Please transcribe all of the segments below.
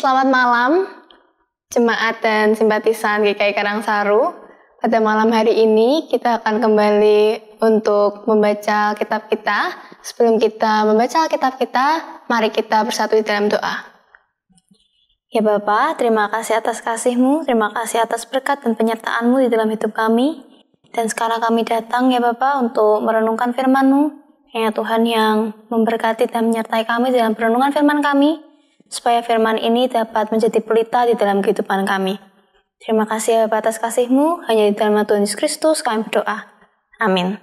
Selamat malam, jemaat dan simpatisan GKI Karangsaru. Pada malam hari ini kita akan kembali untuk membaca kitab kita. Sebelum kita membaca kitab kita, mari kita bersatu di dalam doa. Ya Bapa, terima kasih atas kasihmu, terima kasih atas berkat dan penyertaanmu di dalam hidup kami. Dan sekarang kami datang ya Bapa untuk merenungkan Firmanmu. mu Hanya Tuhan yang memberkati dan menyertai kami dalam perenungan firman kami supaya firman ini dapat menjadi pelita di dalam kehidupan kami. Terima kasih Bapak atas kasihmu hanya di dalam Tuhan Yesus Kristus kami berdoa. Amin.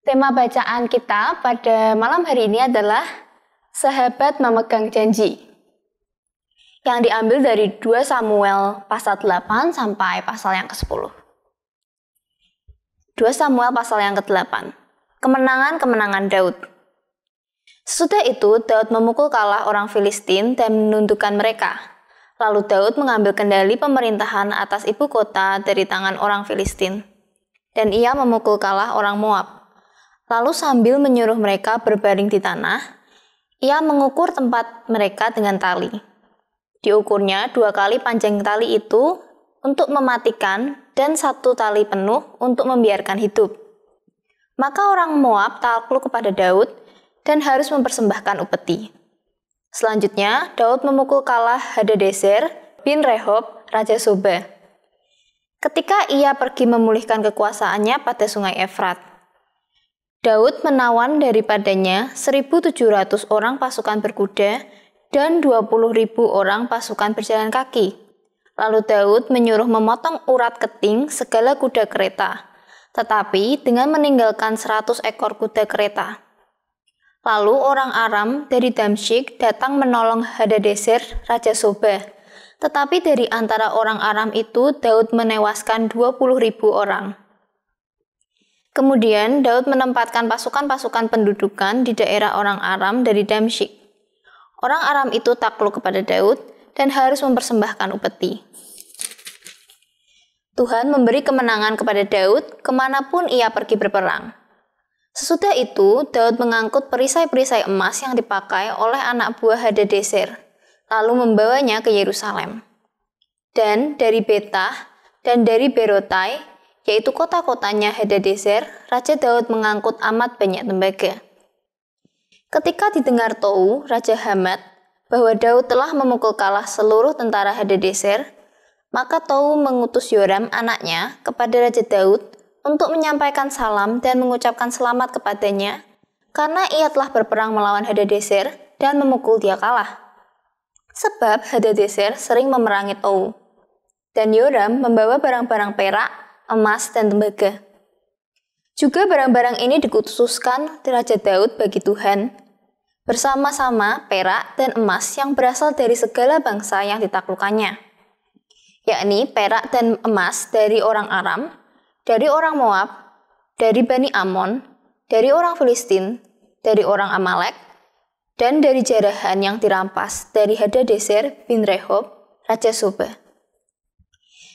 Tema bacaan kita pada malam hari ini adalah Sahabat Memegang Janji yang diambil dari 2 Samuel pasal 8 sampai pasal yang ke-10. 2 Samuel pasal yang ke-8. Kemenangan-kemenangan Daud. Sudah itu, Daud memukul kalah orang Filistin dan menundukkan mereka. Lalu Daud mengambil kendali pemerintahan atas ibu kota dari tangan orang Filistin. Dan ia memukul kalah orang Moab. Lalu sambil menyuruh mereka berbaring di tanah, ia mengukur tempat mereka dengan tali. Diukurnya dua kali panjang tali itu untuk mematikan dan satu tali penuh untuk membiarkan hidup. Maka orang Moab takluk kepada Daud dan harus mempersembahkan upeti. Selanjutnya, Daud memukul kalah Hadadezer bin Rehob, Raja Soba. Ketika ia pergi memulihkan kekuasaannya pada sungai Efrat, Daud menawan daripadanya 1.700 orang pasukan berkuda dan 20.000 orang pasukan berjalan kaki. Lalu Daud menyuruh memotong urat keting segala kuda kereta, tetapi dengan meninggalkan 100 ekor kuda kereta. Lalu orang Aram dari Damsyik datang menolong Hadadeser, Raja Sobah. Tetapi dari antara orang Aram itu, Daud menewaskan 20 ribu orang. Kemudian Daud menempatkan pasukan-pasukan pendudukan di daerah orang Aram dari Damsyik. Orang Aram itu takluk kepada Daud dan harus mempersembahkan upeti. Tuhan memberi kemenangan kepada Daud kemanapun ia pergi berperang. Sesudah itu, Daud mengangkut perisai-perisai emas yang dipakai oleh anak buah Hadadeser, lalu membawanya ke Yerusalem. Dan dari Betah dan dari Berotai, yaitu kota-kotanya Hadadeser, Raja Daud mengangkut amat banyak tembaga. Ketika didengar Tou, Raja Hamad, bahwa Daud telah memukul kalah seluruh tentara Hadadeser, maka Tou mengutus Yoram anaknya kepada Raja Daud untuk menyampaikan salam dan mengucapkan selamat kepadanya, karena ia telah berperang melawan Hadadeser dan memukul dia kalah. Sebab Hadadeser sering memerangi Tou. Dan Yoram membawa barang-barang perak, emas, dan tembaga. Juga barang-barang ini dikhususkan Raja Daud bagi Tuhan, bersama-sama perak dan emas yang berasal dari segala bangsa yang ditaklukannya, yakni perak dan emas dari orang Aram, dari orang Moab, dari Bani Amon, dari orang Filistin, dari orang Amalek, dan dari jarahan yang dirampas dari Hadadeser bin Rehob, Raja Suba.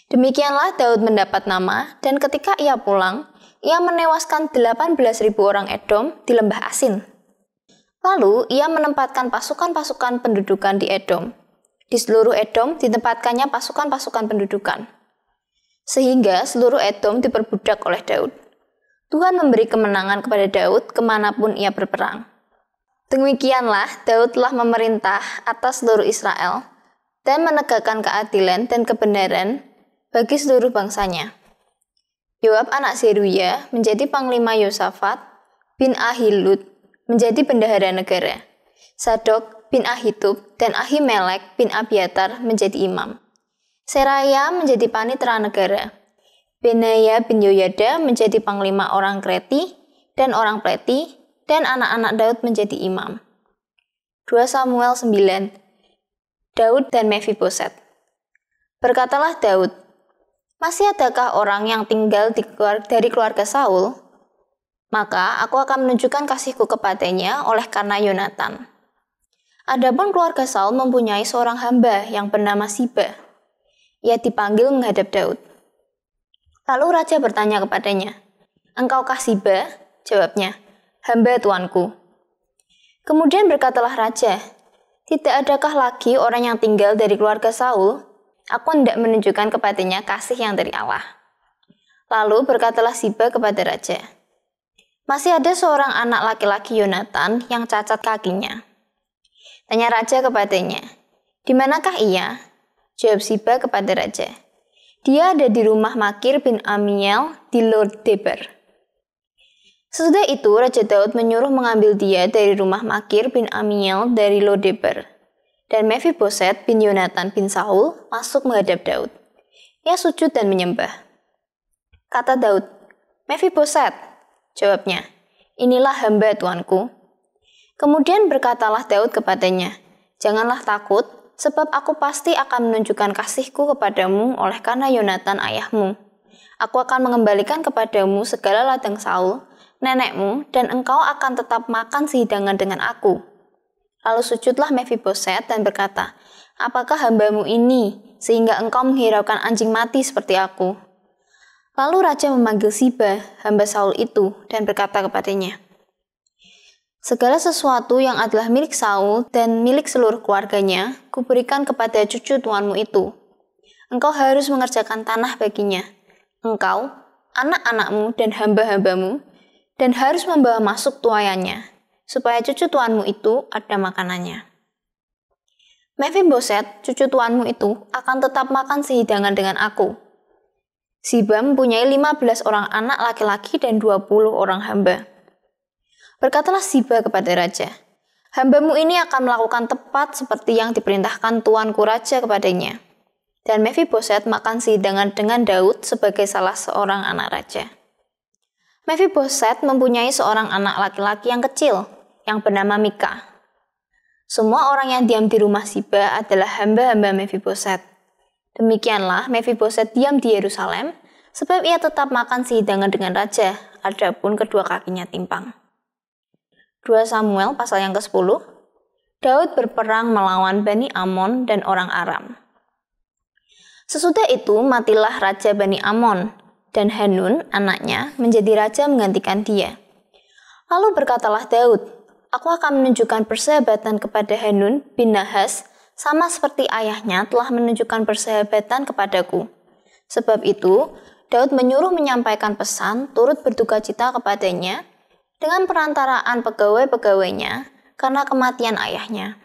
Demikianlah Daud mendapat nama, dan ketika ia pulang, ia menewaskan 18.000 orang Edom di lembah Asin. Lalu ia menempatkan pasukan-pasukan pendudukan di Edom. Di seluruh Edom ditempatkannya pasukan-pasukan pendudukan. Sehingga seluruh Edom diperbudak oleh Daud. Tuhan memberi kemenangan kepada Daud kemanapun ia berperang. Demikianlah Daud telah memerintah atas seluruh Israel dan menegakkan keadilan dan kebenaran bagi seluruh bangsanya. Yoab anak Seruya menjadi panglima Yosafat bin Ahilud menjadi bendahara negara. Sadok bin Ahitub dan Ahimelek bin Abiatar menjadi imam. Seraya menjadi panitera negara. Benaya bin Yoyada menjadi panglima orang Kreti dan orang Pleti, dan anak-anak Daud menjadi imam. 2 Samuel 9 Daud dan Mephiboset Berkatalah Daud, Masih adakah orang yang tinggal di keluarga, dari keluarga Saul? Maka aku akan menunjukkan kasihku kepadanya oleh karena Yonatan. Adapun keluarga Saul mempunyai seorang hamba yang bernama Siba. Ia ya, dipanggil menghadap Daud. Lalu raja bertanya kepadanya, engkau Kasiba? Jawabnya, Hamba tuanku. Kemudian berkatalah raja, Tidak adakah lagi orang yang tinggal dari keluarga Saul? Aku hendak menunjukkan kepadanya kasih yang dari Allah. Lalu berkatalah Siba kepada raja, Masih ada seorang anak laki-laki Yonatan yang cacat kakinya. Tanya raja kepadanya, Di manakah ia? Jawab Siba kepada raja. Dia ada di rumah Makir bin Amiel di Lord Deber. Sesudah itu, Raja Daud menyuruh mengambil dia dari rumah Makir bin Amiel dari Lord Lodeber. Dan Mephiboset bin Yonatan bin Saul masuk menghadap Daud. Ia sujud dan menyembah. Kata Daud, Mephiboset, jawabnya, inilah hamba tuanku. Kemudian berkatalah Daud kepadanya, janganlah takut, sebab aku pasti akan menunjukkan kasihku kepadamu oleh karena Yonatan ayahmu. Aku akan mengembalikan kepadamu segala ladang Saul, nenekmu, dan engkau akan tetap makan sehidangan dengan aku. Lalu sujudlah Mephiboset dan berkata, Apakah hambamu ini, sehingga engkau menghiraukan anjing mati seperti aku? Lalu Raja memanggil Siba, hamba Saul itu, dan berkata kepadanya, Segala sesuatu yang adalah milik Saul dan milik seluruh keluarganya, kuberikan kepada cucu tuanmu itu. Engkau harus mengerjakan tanah baginya. Engkau, anak-anakmu dan hamba-hambamu, dan harus membawa masuk tuayannya, supaya cucu tuanmu itu ada makanannya. Mephiboset, cucu tuanmu itu, akan tetap makan sehidangan dengan aku. Ziba mempunyai 15 orang anak laki-laki dan 20 orang hamba. Berkatalah Siba kepada raja, Hambamu ini akan melakukan tepat seperti yang diperintahkan tuanku raja kepadanya. Dan Mephiboset makan sidangan dengan Daud sebagai salah seorang anak raja. Mephiboset mempunyai seorang anak laki-laki yang kecil, yang bernama Mika. Semua orang yang diam di rumah Siba adalah hamba-hamba Mephiboset. Demikianlah Mephiboset diam di Yerusalem, sebab ia tetap makan sidangan dengan raja, adapun kedua kakinya timpang. 2 Samuel pasal yang ke-10, Daud berperang melawan Bani Amon dan orang Aram. Sesudah itu matilah Raja Bani Amon, dan Hanun, anaknya, menjadi raja menggantikan dia. Lalu berkatalah Daud, Aku akan menunjukkan persahabatan kepada Hanun bin Nahas, sama seperti ayahnya telah menunjukkan persahabatan kepadaku. Sebab itu, Daud menyuruh menyampaikan pesan turut berduka cita kepadanya dengan perantaraan pegawai-pegawainya karena kematian ayahnya.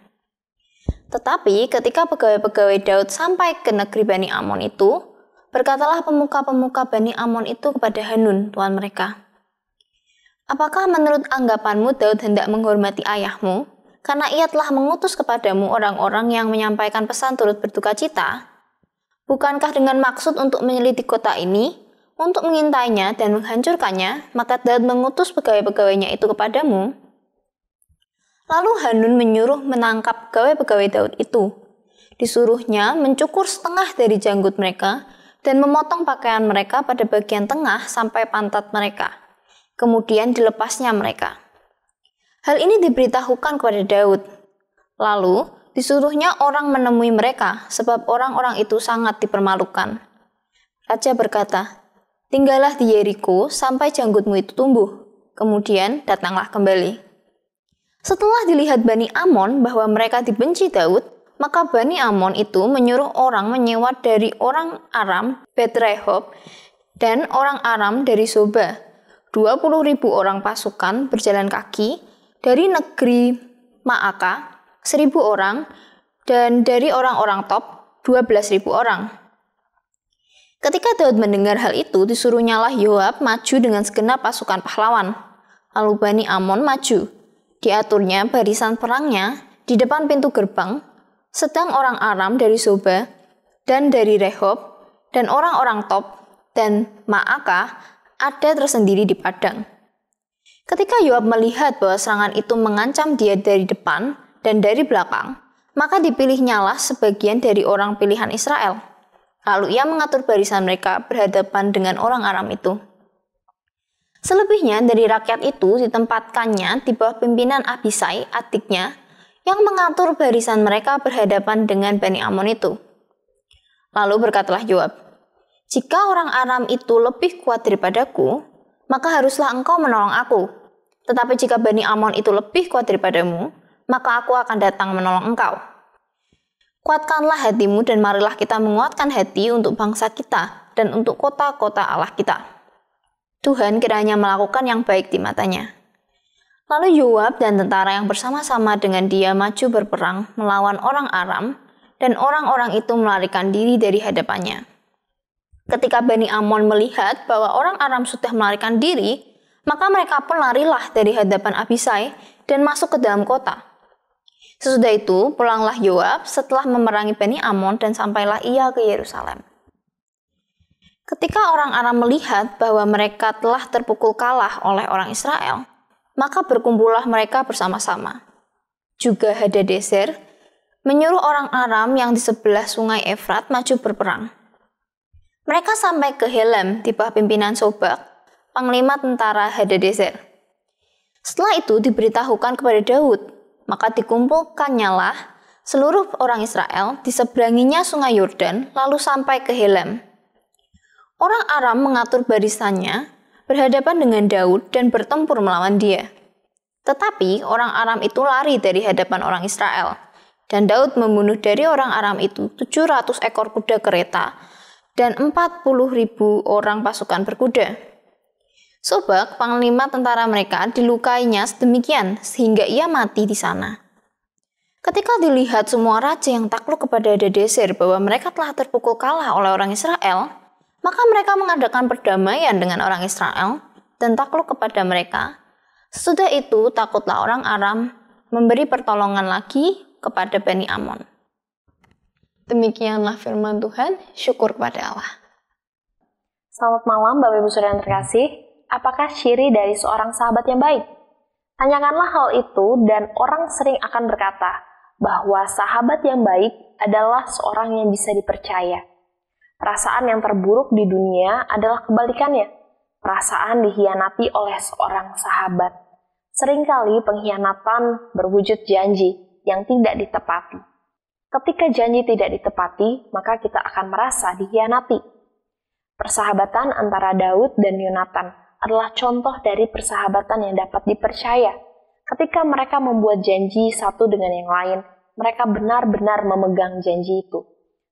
Tetapi ketika pegawai-pegawai Daud sampai ke negeri Bani Amon itu, berkatalah pemuka-pemuka Bani Amon itu kepada Hanun, tuan mereka. Apakah menurut anggapanmu Daud hendak menghormati ayahmu? Karena ia telah mengutus kepadamu orang-orang yang menyampaikan pesan turut bertukar cita. Bukankah dengan maksud untuk menyelidiki kota ini, untuk mengintainya dan menghancurkannya, maka Daud mengutus pegawai-pegawainya itu kepadamu. Lalu Hanun menyuruh menangkap pegawai-pegawai Daud itu. Disuruhnya mencukur setengah dari janggut mereka dan memotong pakaian mereka pada bagian tengah sampai pantat mereka. Kemudian dilepasnya mereka. Hal ini diberitahukan kepada Daud. Lalu disuruhnya orang menemui mereka sebab orang-orang itu sangat dipermalukan. Raja berkata, Tinggallah di Yeriko sampai janggutmu itu tumbuh. Kemudian datanglah kembali. Setelah dilihat Bani Amon bahwa mereka dibenci Daud, maka Bani Amon itu menyuruh orang menyewa dari orang Aram, Betrehob, dan orang Aram dari Soba. ribu orang pasukan berjalan kaki dari negeri Maaka, 1.000 orang, dan dari orang-orang top, ribu orang. Ketika Daud mendengar hal itu, disuruhnyalah Yoab maju dengan segenap pasukan pahlawan. Lalu Bani Amon maju. Diaturnya barisan perangnya di depan pintu gerbang, sedang orang Aram dari Soba dan dari Rehob dan orang-orang Top dan Maaka ada tersendiri di padang. Ketika Yoab melihat bahwa serangan itu mengancam dia dari depan dan dari belakang, maka dipilihnyalah sebagian dari orang pilihan Israel Lalu ia mengatur barisan mereka berhadapan dengan orang Aram itu. Selebihnya dari rakyat itu ditempatkannya di bawah pimpinan Abisai, adiknya, yang mengatur barisan mereka berhadapan dengan Bani Amon itu. Lalu berkatalah Joab, Jika orang Aram itu lebih kuat daripadaku, maka haruslah engkau menolong aku. Tetapi jika Bani Amon itu lebih kuat daripadamu, maka aku akan datang menolong engkau. Kuatkanlah hatimu dan marilah kita menguatkan hati untuk bangsa kita dan untuk kota-kota Allah kita. Tuhan kiranya melakukan yang baik di matanya. Lalu Yoab dan tentara yang bersama-sama dengan dia maju berperang melawan orang Aram, dan orang-orang itu melarikan diri dari hadapannya. Ketika Bani Amon melihat bahwa orang Aram sudah melarikan diri, maka mereka pun larilah dari hadapan Abisai dan masuk ke dalam kota. Sesudah itu pulanglah Yoab setelah memerangi Beni Amon dan sampailah ia ke Yerusalem. Ketika orang Aram melihat bahwa mereka telah terpukul kalah oleh orang Israel, maka berkumpullah mereka bersama-sama. Juga Hadadeser menyuruh orang Aram yang di sebelah sungai Efrat maju berperang. Mereka sampai ke Helem di bawah pimpinan Sobak, panglima tentara Hadadeser. Setelah itu diberitahukan kepada Daud maka dikumpulkannya seluruh orang Israel di seberanginya sungai Yordan lalu sampai ke Helem. Orang Aram mengatur barisannya berhadapan dengan Daud dan bertempur melawan dia. Tetapi orang Aram itu lari dari hadapan orang Israel. Dan Daud membunuh dari orang Aram itu 700 ekor kuda kereta dan 40 ribu orang pasukan berkuda. Sobak, panglima tentara mereka, dilukainya sedemikian sehingga ia mati di sana. Ketika dilihat semua raja yang takluk kepada Dadesir bahwa mereka telah terpukul kalah oleh orang Israel, maka mereka mengadakan perdamaian dengan orang Israel dan takluk kepada mereka. Sudah itu, takutlah orang Aram memberi pertolongan lagi kepada Bani Amon. Demikianlah firman Tuhan, syukur kepada Allah. Selamat malam Bapak Ibu Saudara yang terkasih apakah ciri dari seorang sahabat yang baik? Tanyakanlah hal itu dan orang sering akan berkata bahwa sahabat yang baik adalah seorang yang bisa dipercaya. Perasaan yang terburuk di dunia adalah kebalikannya. Perasaan dihianati oleh seorang sahabat. Seringkali pengkhianatan berwujud janji yang tidak ditepati. Ketika janji tidak ditepati, maka kita akan merasa dihianati. Persahabatan antara Daud dan Yonatan adalah contoh dari persahabatan yang dapat dipercaya. Ketika mereka membuat janji satu dengan yang lain, mereka benar-benar memegang janji itu.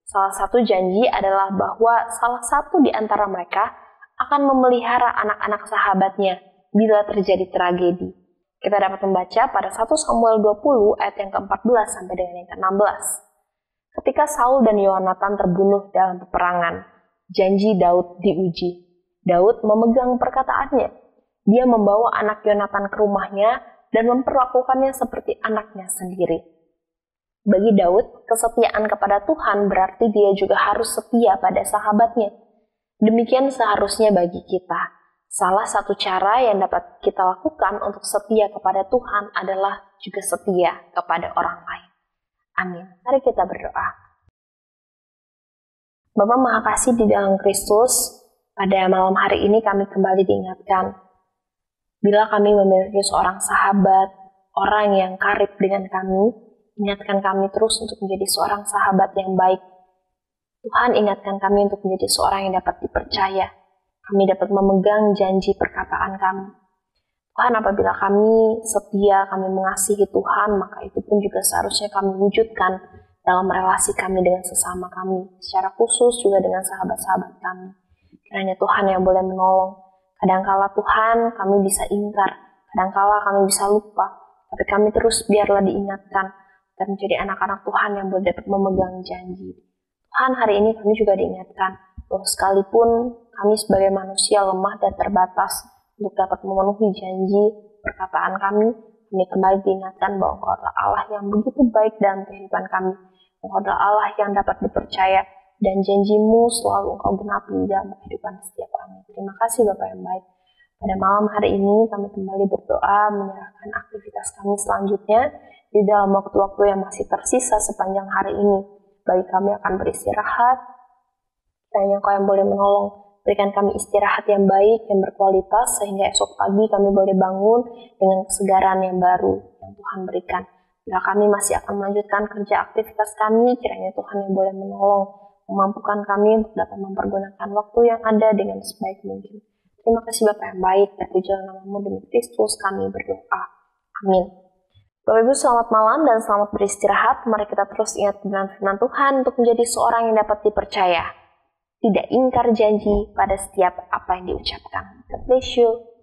Salah satu janji adalah bahwa salah satu di antara mereka akan memelihara anak-anak sahabatnya bila terjadi tragedi. Kita dapat membaca pada 1 Samuel 20 ayat yang ke-14 sampai dengan yang ke-16. Ketika Saul dan Yonatan terbunuh dalam peperangan, janji Daud diuji. Daud memegang perkataannya. Dia membawa anak Yonatan ke rumahnya dan memperlakukannya seperti anaknya sendiri. Bagi Daud, kesetiaan kepada Tuhan berarti dia juga harus setia pada sahabatnya. Demikian seharusnya bagi kita. Salah satu cara yang dapat kita lakukan untuk setia kepada Tuhan adalah juga setia kepada orang lain. Amin. Mari kita berdoa. Bapak Maha Kasih di dalam Kristus, pada malam hari ini kami kembali diingatkan, bila kami memiliki seorang sahabat, orang yang karib dengan kami, ingatkan kami terus untuk menjadi seorang sahabat yang baik. Tuhan ingatkan kami untuk menjadi seorang yang dapat dipercaya. Kami dapat memegang janji perkataan kami Tuhan apabila kami setia, kami mengasihi Tuhan, maka itu pun juga seharusnya kami wujudkan dalam relasi kami dengan sesama kami, secara khusus juga dengan sahabat-sahabat kami. Kiranya Tuhan yang boleh menolong. Kadangkala Tuhan kami bisa ingkar, kadangkala kami bisa lupa, tapi kami terus biarlah diingatkan dan menjadi anak-anak Tuhan yang boleh dapat memegang janji. Tuhan hari ini kami juga diingatkan bahwa sekalipun kami sebagai manusia lemah dan terbatas untuk dapat memenuhi janji perkataan kami, ini kembali diingatkan bahwa Allah yang begitu baik dalam kehidupan kami. Engkau Allah yang dapat dipercaya dan janjimu selalu engkau genapi dalam kehidupan setiap orang. Terima kasih Bapak yang baik. Pada malam hari ini kami kembali berdoa menyerahkan aktivitas kami selanjutnya di dalam waktu-waktu yang masih tersisa sepanjang hari ini. Bagi kami akan beristirahat, dan yang kau yang boleh menolong. Berikan kami istirahat yang baik, yang berkualitas, sehingga esok pagi kami boleh bangun dengan kesegaran yang baru yang Tuhan berikan. Bila kami masih akan melanjutkan kerja aktivitas kami, kiranya Tuhan yang boleh menolong memampukan kami untuk dapat mempergunakan waktu yang ada dengan sebaik mungkin. Terima kasih Bapak yang baik, tujuan namamu demi Kristus kami berdoa. Amin. Bapak Ibu selamat malam dan selamat beristirahat. Mari kita terus ingat dengan firman Tuhan untuk menjadi seorang yang dapat dipercaya. Tidak ingkar janji pada setiap apa yang diucapkan. God bless you.